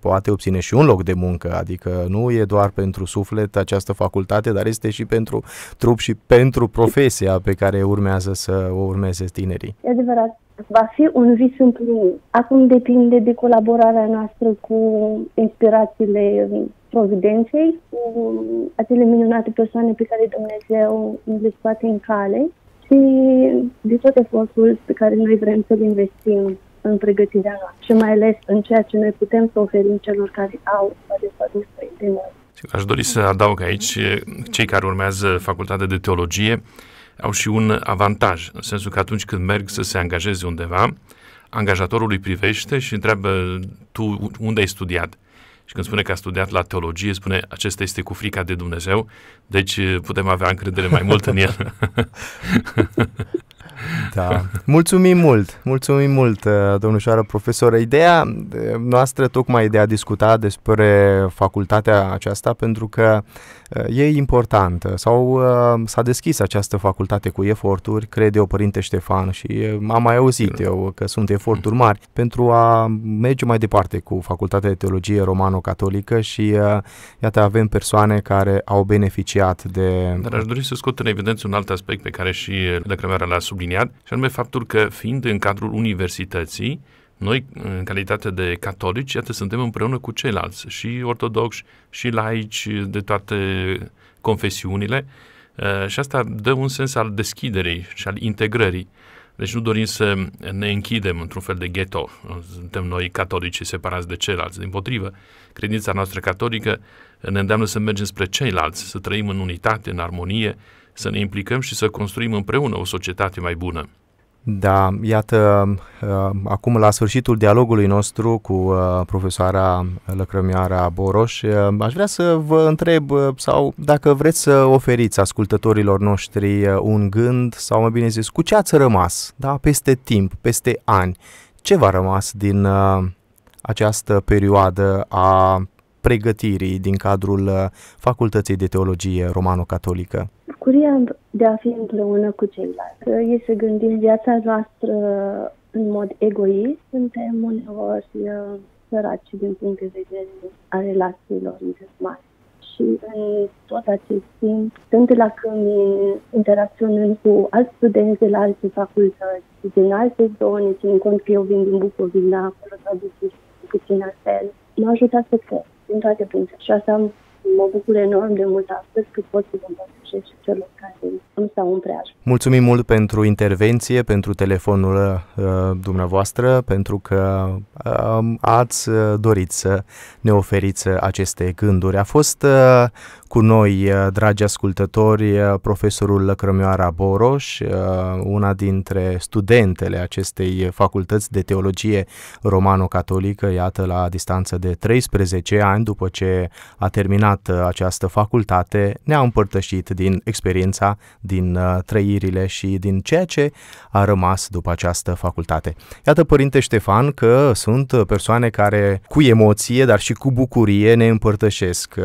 poate obține și un loc de muncă, adică nu e doar pentru suflet această facultate, dar este și pentru trup și pentru profesia pe care urmează să o urmeze tinerii. E adevărat, va fi un vis împlinit. Acum depinde de colaborarea noastră cu inspirațiile providenței, cu acele minunate persoane pe care Dumnezeu le scoate în cale și de tot efortul pe care noi vrem să-l investim în pregătirea noastră și mai ales în ceea ce noi putem să oferim celor care au adevărul de noi. Aș dori să adaug aici cei care urmează facultatea de teologie au și un avantaj, în sensul că atunci când merg să se angajeze undeva, angajatorul îi privește și întreabă tu unde ai studiat. Și când spune că a studiat la teologie, spune acesta este cu frica de Dumnezeu, deci eh, putem avea încredere mai mult în el. da. Mulțumim mult, mulțumim mult, eh, domnușoară profesoră. Ideea eh, noastră tocmai de a discuta despre facultatea aceasta, pentru că uh, Uh, e importantă sau uh, s-a deschis această facultate cu eforturi, Crede o Părinte Ștefan, și uh, am mai auzit eu că sunt eforturi mari pentru a merge mai departe cu Facultatea de Teologie Romano-Catolică și iată avem persoane care au beneficiat de... Dar aș dori să scot în evidență un alt aspect pe care și Lăcrămarea l-a subliniat, și anume faptul că fiind în cadrul universității, noi, în calitate de catolici, iată, suntem împreună cu ceilalți, și ortodoxi, și laici de toate confesiunile, și asta dă un sens al deschiderii și al integrării. Deci nu dorim să ne închidem într-un fel de ghetto. Suntem noi catolici separați de ceilalți. Din potrivă, credința noastră catolică ne îndeamnă să mergem spre ceilalți, să trăim în unitate, în armonie, să ne implicăm și să construim împreună o societate mai bună. Da, iată, uh, acum la sfârșitul dialogului nostru cu uh, profesoara Lăcrămioara Boroș, uh, aș vrea să vă întreb sau dacă vreți să oferiți ascultătorilor noștri un gând sau mai bine zis, cu ce ați rămas, da, peste timp, peste ani, ce v-a rămas din această perioadă a pregătirii din cadrul uh, Facultății de Teologie Romano-Catolică? Bucuria de a fi împreună cu ceilalți. Uh, e să gândim viața noastră în mod egoist. Suntem uneori uh, săraci din punct de vedere a relațiilor intermari. Și în tot acest timp sunt de la când interacționând cu alți studenți de la alte facultăți, din alte zone, în cont că eu vin din Bucovina, acolo s-au puțin altfel, m-a ajutat să cresc din toate punctele. Și asta mă bucur enorm de mult astăzi că pot să vă și celor care îmi stau în preajmă. Mulțumim mult pentru intervenție, pentru telefonul uh, dumneavoastră, pentru că um, uh, ați dorit să ne oferiți aceste gânduri. A fost uh, cu noi, uh, dragi ascultători, uh, profesorul Lăcrămioara Boroș, uh, una dintre studentele acestei facultăți de teologie romano-catolică, iată la distanță de 13 ani după ce a terminat minunată această facultate ne-a împărtășit din experiența, din uh, trăirile și din ceea ce a rămas după această facultate. Iată, Părinte Ștefan, că sunt persoane care cu emoție, dar și cu bucurie ne împărtășesc uh,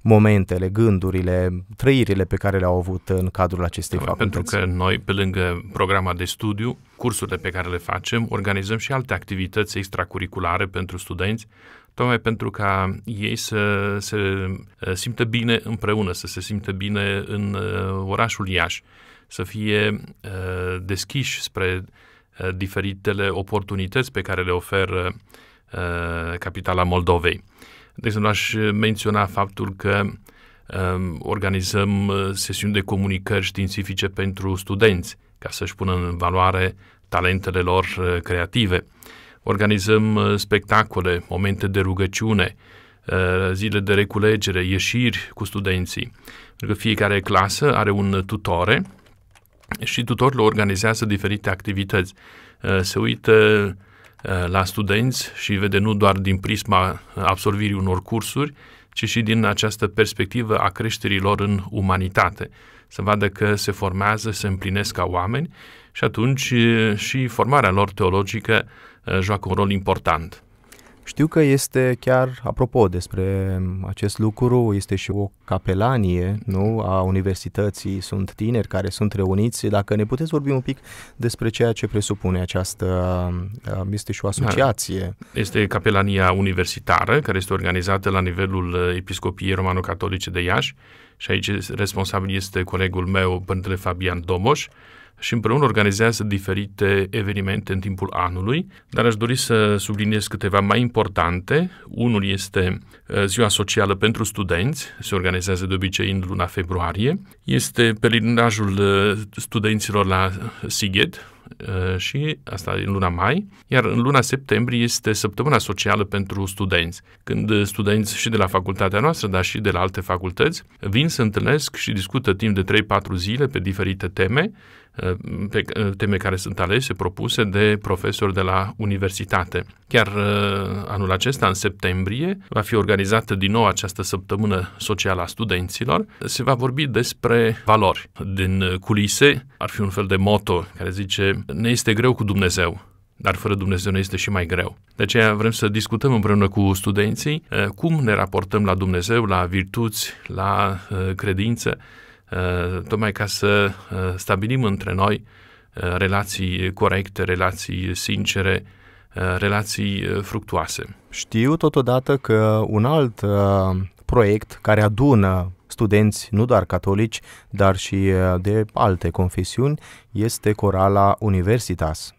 momentele, gândurile, trăirile pe care le-au avut în cadrul acestei facultăți. Pentru că noi, pe lângă programa de studiu, cursurile pe care le facem, organizăm și alte activități extracurriculare pentru studenți, tocmai pentru ca ei să se uh, simtă bine împreună, să se simtă bine în uh, orașul Iași, să fie uh, deschiși spre diferitele oportunități pe care le oferă capitala Moldovei. De exemplu, aș menționa faptul că um, organizăm sesiuni de comunicări științifice pentru studenți, ca să-și pună în valoare talentele lor creative organizăm uh, spectacole, momente de rugăciune, uh, zile de reculegere, ieșiri cu studenții. Pentru că fiecare clasă are un tutore și tutorul organizează diferite activități. Uh, se uită la studenți și vede nu doar din prisma absolvirii unor cursuri, ci și din această perspectivă a creșterii lor în umanitate. Să vadă că se formează, se împlinesc ca oameni și atunci și formarea lor teologică Eh, joacă un rol important. Știu că este chiar, apropo despre acest lucru, este și o capelanie nu, a universității, sunt tineri care sunt reuniți. Dacă ne puteți vorbi un pic despre ceea ce presupune această, um, este și o asociație. Da. Este capelania universitară, care este organizată la nivelul uh, Episcopiei Romano-Catolice de Iași și aici responsabil este colegul meu, Părintele Fabian Domoș, și împreună organizează diferite evenimente în timpul anului, dar aș dori să subliniez câteva mai importante. Unul este uh, Ziua Socială pentru Studenți, se organizează de obicei în luna februarie. Este pelinajul uh, studenților la Sighet, uh, și asta în luna mai, iar în luna septembrie este săptămâna socială pentru studenți, când studenți și de la facultatea noastră, dar și de la alte facultăți, vin să întâlnesc și discută timp de 3-4 zile pe diferite teme Uh, pe uh, teme care sunt alese, propuse de profesori de la universitate. Chiar uh, anul acesta, în septembrie, va fi organizată din nou această săptămână socială a studenților. Se va vorbi despre valori. Din culise ar fi un fel de moto care zice ne este greu cu Dumnezeu, dar fără Dumnezeu ne este și mai greu. De aceea vrem să discutăm împreună cu studenții cum ne raportăm la Dumnezeu, la virtuți, la credință, Eh, tocmai ca să eh, stabilim între noi eh, relații corecte, relații sincere, relații fructuoase. Știu totodată că un alt proiect care adună studenți, nu doar catolici, dar și uh, de alte confesiuni, este Corala Universitas.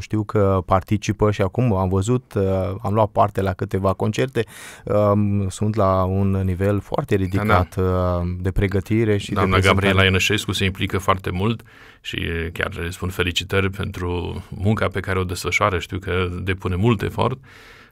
Știu că participă și acum am văzut, uh, am luat parte la câteva concerte, um, sunt la un nivel foarte ridicat da, da. Uh, de pregătire și Doamna de Gabriela Ienășescu se implică foarte mult și chiar spun felicitări pentru munca pe care o desfășoară, știu că depune mult efort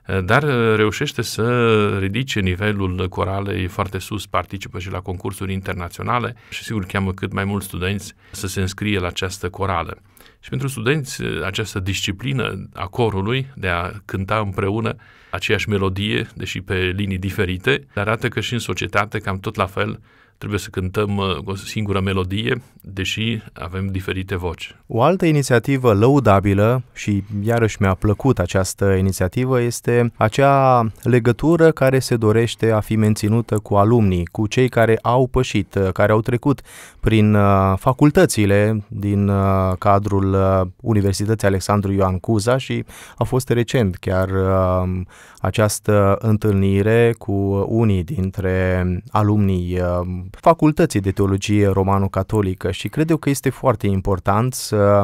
Eh, dar eh, reușește să ridice nivelul coralei foarte sus, participă și la concursuri internaționale și sigur cheamă cât mai mulți studenți să se înscrie la această corală. Și pentru studenți, eh, această disciplină a corului de a cânta împreună aceeași melodie, deși pe linii diferite, arată că și în societate cam tot la fel trebuie să cântăm uh, o singură melodie, deși avem diferite voci. O altă inițiativă lăudabilă și iarăși mi-a plăcut această inițiativă este acea legătură care se dorește a fi menținută cu alumnii, cu cei care au pășit, uh, care au trecut prin uh, facultățile din cadrul Universității Alexandru Ioan Cuza și a fost recent chiar um, această întâlnire cu unii dintre alumnii um, facultății de teologie romano-catolică și cred eu că este foarte important să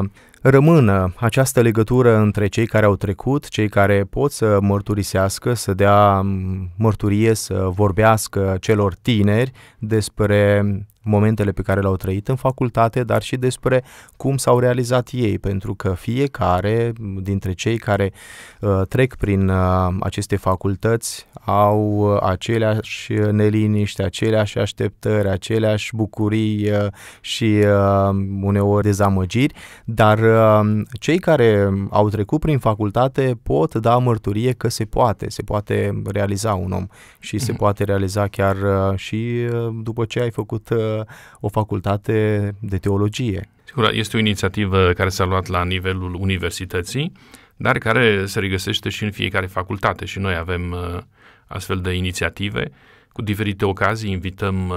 rămână această legătură între cei care au trecut, cei care pot să mărturisească, să dea mărturie, să vorbească celor tineri despre momentele pe care le-au trăit în facultate, dar și despre cum s-au realizat ei, pentru că fiecare dintre cei care uh, trec prin uh, aceste facultăți au uh, aceleași neliniște, aceleași așteptări, aceleași bucurii uh, și uh, uneori dezamăgiri, dar uh, Um, cei care au trecut prin facultate pot da mărturie că se poate, se poate realiza un om și se mhm. poate realiza chiar uh, și uh, după ce ai făcut uh, o facultate de teologie. Sigur, este o inițiativă care s-a luat la nivelul universității, dar care se regăsește și în fiecare facultate și noi avem astfel de inițiative cu diferite ocazii invităm uh,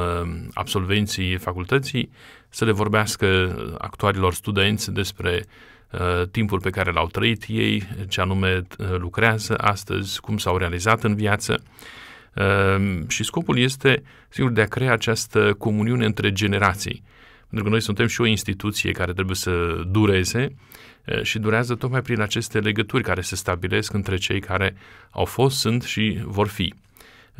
absolvenții facultății să le vorbească uh, actualilor studenți despre uh, timpul pe care l-au trăit ei, ce anume lucrează astăzi, cum s-au realizat în viață. Și scopul este, sigur, de a crea această comuniune între generații. Pentru că noi suntem și o instituție care trebuie să dureze și durează tocmai prin aceste legături care se stabilesc între cei care au fost, sunt și vor fi.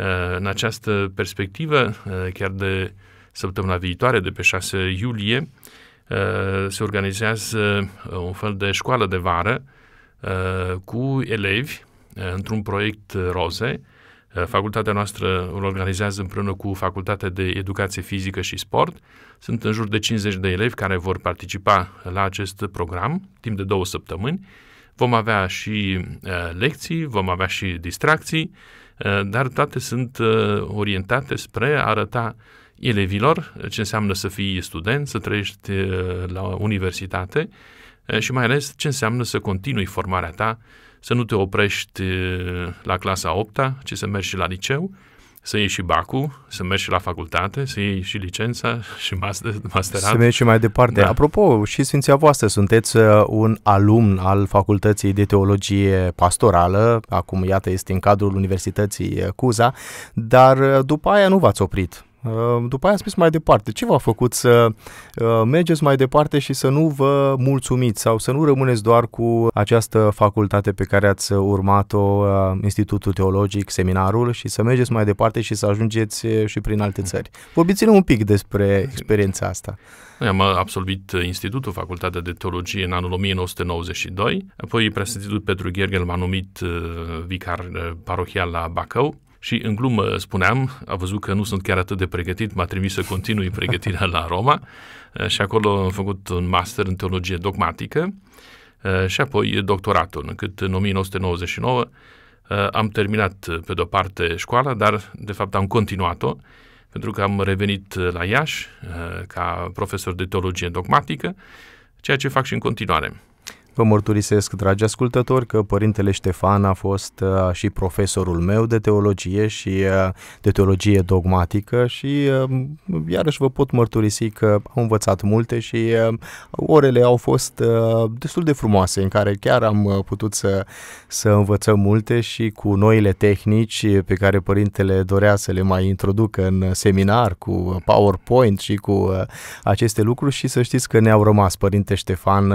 Eh, în această perspectivă, eh, chiar de săptămâna viitoare, de pe 6 iulie, eh, se organizează un fel de școală de vară cu elevi într-un proiect roze. Facultatea noastră îl organizează împreună cu Facultatea de Educație Fizică și Sport. Sunt în jur de 50 de elevi care vor participa la acest program timp de două săptămâni. Vom avea și lecții, vom avea și distracții, Eh, dar toate sunt eh, orientate spre a arăta elevilor eh, ce înseamnă să fii student, să trăiești la universitate și mai ales ce înseamnă să continui formarea ta, să nu te oprești la clasa 8 ci să mergi și la liceu să iei și bacul, să mergi și la facultate, să iei și licența și master, masterat. Să mergi și mai departe. Da. Apropo, și Sfinția voastră, sunteți uh, un alumn al Facultății de Teologie Pastorală, acum iată este în cadrul Universității Cuza, dar uh, după aia nu v-ați oprit. Ehm, după aia am spus mai departe, ce v-a făcut să ehm, mergeți mai departe și să nu vă mulțumiți sau să nu rămâneți doar cu această facultate pe care ați urmat-o, ehm, Institutul Teologic, seminarul și să mergeți mai departe și să ajungeți și prin alte țări. Vorbiți-ne un pic despre experiența asta. am absolvit Institutul, Facultatea de Teologie în anul 1992, apoi Presidentul Petru Ghergel m-a numit vicar parohial la Bacău, și în glumă spuneam, a văzut că nu sunt chiar atât de pregătit, m-a trimis să continui pregătirea la Roma și acolo am făcut un master în teologie dogmatică și apoi doctoratul, încât în 1999 am terminat pe de-o parte școala, dar de fapt am continuat-o pentru că am revenit la Iași ca profesor de teologie dogmatică, ceea ce fac și în continuare. Vă mărturisesc, dragi ascultători, că Părintele Ștefan a fost uh, și profesorul meu de teologie și uh, de teologie dogmatică și um, iarăși vă pot mărturisi că am învățat multe și um, orele au fost uh, destul de frumoase în care chiar am putut să, să învățăm multe și cu noile tehnici pe care Părintele dorea să le mai introducă în seminar cu PowerPoint și cu aceste lucruri și să știți că ne-au rămas Părinte Ștefan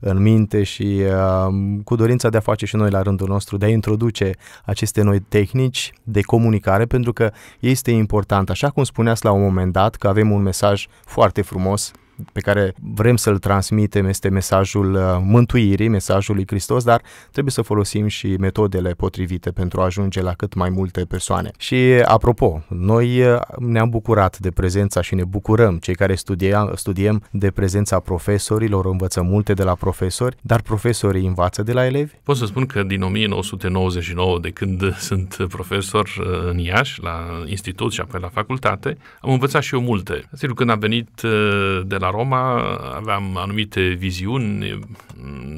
în minte minte și uh, cu dorința de a face și noi la rândul nostru, de a introduce aceste noi tehnici de comunicare, pentru că este important, așa cum spuneați la un moment dat, că avem un mesaj foarte frumos pe care vrem să-l transmitem este mesajul uh, mântuirii, mesajul lui Hristos, dar trebuie să folosim și metodele potrivite pentru a ajunge la cât mai multe persoane. Și uh, apropo, noi uh, ne-am bucurat de prezența și ne bucurăm, cei care studia, studiem, de prezența profesorilor, învățăm multe de la profesori, dar profesorii învață de la elevi? Pot să spun că din 1999, de când sunt profesor în Iași, la institut și apoi la facultate, am învățat și eu multe. Sigur, când am venit de la la Roma aveam anumite viziuni,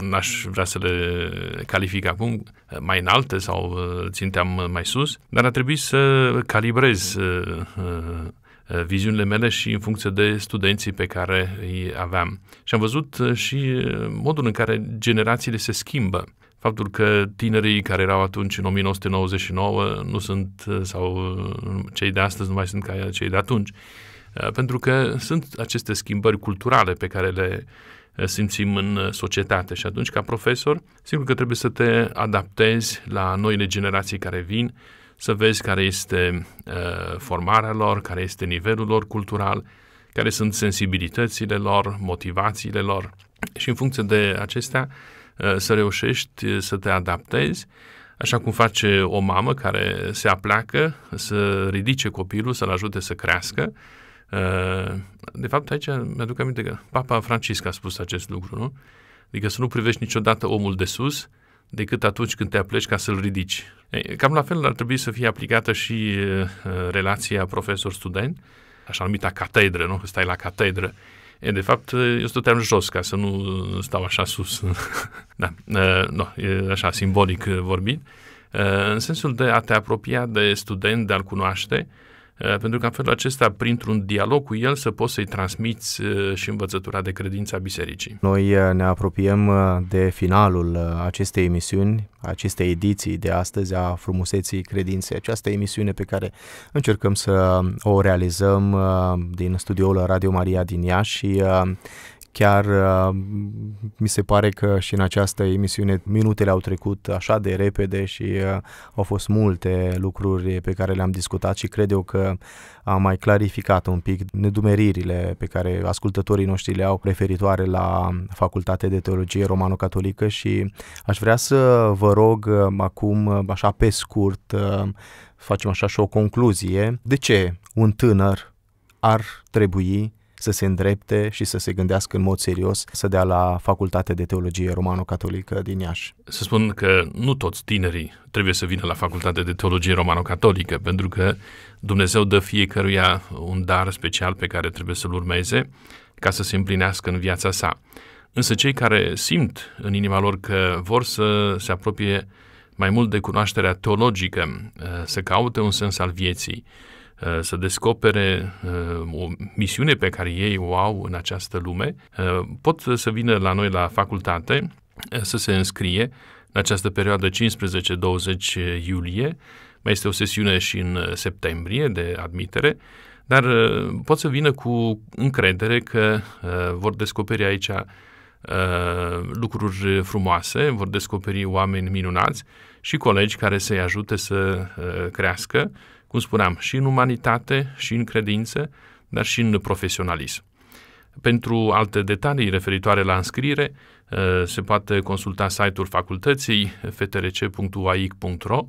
n-aș vrea să le calific acum, mai înalte sau uh, ținteam mai sus, dar a trebuit să calibrez uh, uh, viziunile mele și în funcție de studenții pe care îi aveam. Și am văzut și modul în care generațiile se schimbă faptul că tinerii care erau atunci în 1999 nu sunt, sau cei de astăzi nu mai sunt ca cei de atunci. Eh, pentru că sunt aceste schimbări culturale pe care le eh, simțim în eh, societate și atunci, ca profesor, sigur că trebuie să te adaptezi la noile generații care vin, să vezi care este formarea lor, care este nivelul lor cultural, care sunt sensibilitățile lor, motivațiile lor și în funcție de acestea să reușești să te adaptezi, așa cum face o mamă care se apleacă să ridice copilul, să-l ajute să crească, Eh, de fapt, aici mi-aduc aminte că Papa Francisc a spus acest lucru, nu? Adică să nu privești niciodată omul de sus, decât atunci când te apleci ca să-l ridici. Cam la fel ar trebui să fie aplicată și eh, relația profesor-student, așa numită catedră, nu? Că stai la catedră. E, de fapt, eh, eu stăteam jos ca să nu stau așa sus. da, no, e așa simbolic vorbit. În sensul de a te apropia de student, de a-l cunoaște, Eh, pentru că în felul acesta, printr-un dialog cu el, să poți să-i transmiți eh, și învățătura de credință a bisericii. Noi eh, ne apropiem de finalul acestei emisiuni, acestei ediții de astăzi a Frumuseții Credinței, această emisiune pe care încercăm să o realizăm din studioul Radio Maria din Iași și Chiar uh, mi se pare că și în această emisiune minutele au trecut așa de repede și uh, au fost multe lucruri pe care le-am discutat și cred eu că am mai clarificat un pic nedumeririle pe care ascultătorii noștri le-au referitoare la Facultatea de Teologie Romano-Catolică și aș vrea să vă rog uh, acum, așa pe scurt, facem așa și o concluzie. De ce un tânăr ar trebui să se îndrepte și să se gândească în mod serios să dea la facultate de Teologie Romano-Catolică din Iași. Să spun că nu toți tinerii trebuie să vină la facultate de Teologie Romano-Catolică, pentru că Dumnezeu dă fiecăruia un dar special pe care trebuie să-l urmeze ca să se împlinească în viața sa. Însă cei care simt în inima lor că vor să se apropie mai mult de cunoașterea teologică, eh, să caute un sens al vieții, Uh, să descopere uh, o misiune pe care ei o au în această lume, uh, pot să vină la noi la facultate să se înscrie în această perioadă 15-20 iulie. Mai este o sesiune și în septembrie de admitere, dar pot să vină cu încredere că vor descoperi aici lucruri frumoase, vor descoperi oameni minunați și colegi care să-i ajute să crească cum spuneam, și în umanitate, și în credință, dar și în profesionalism. Pentru alte detalii referitoare la înscriere, uh, se poate consulta site-ul facultății ftrc.uaic.ro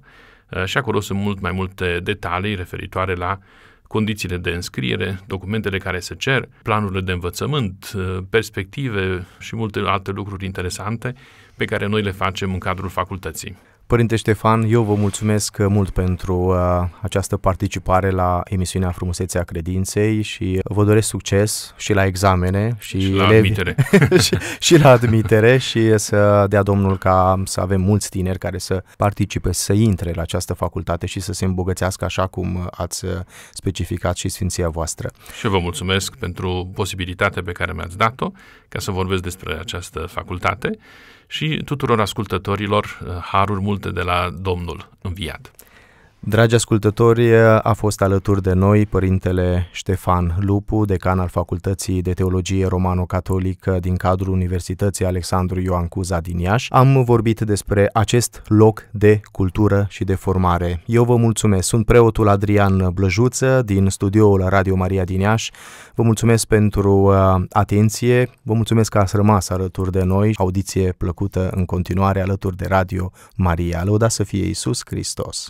uh, și acolo sunt mult mai multe detalii referitoare la condițiile de înscriere, documentele care se cer, planurile de învățământ, uh, perspective și multe alte lucruri interesante pe care noi le facem în cadrul facultății. Părinte Ștefan, eu vă mulțumesc uh, mult pentru uh, această participare la emisiunea Frumusețea Credinței și vă doresc succes și la examene și, și la elevi, admitere. și, și la admitere și să dea Domnul ca să avem mulți tineri care să participe, să intre la această facultate și să se îmbogățească așa cum ați uh, specificat și sfinția voastră. Și vă mulțumesc pentru posibilitatea pe care mi-ați dat-o ca să vorbesc despre această facultate și tuturor ascultătorilor eh, haruri multe de la Domnul înviat. Dragi ascultători, a fost alături de noi părintele Ștefan Lupu, decan al Facultății de Teologie Romano-Catolică din cadrul Universității Alexandru Ioan Cuza din Iași. Am vorbit despre acest loc de cultură și de formare. Eu vă mulțumesc. Sunt preotul Adrian Blăjuță din studioul Radio Maria din Iași. Vă mulțumesc pentru uh, atenție. Vă mulțumesc că ați rămas alături de noi. Audiție plăcută în continuare alături de Radio Maria. Lăuda să fie Isus Hristos.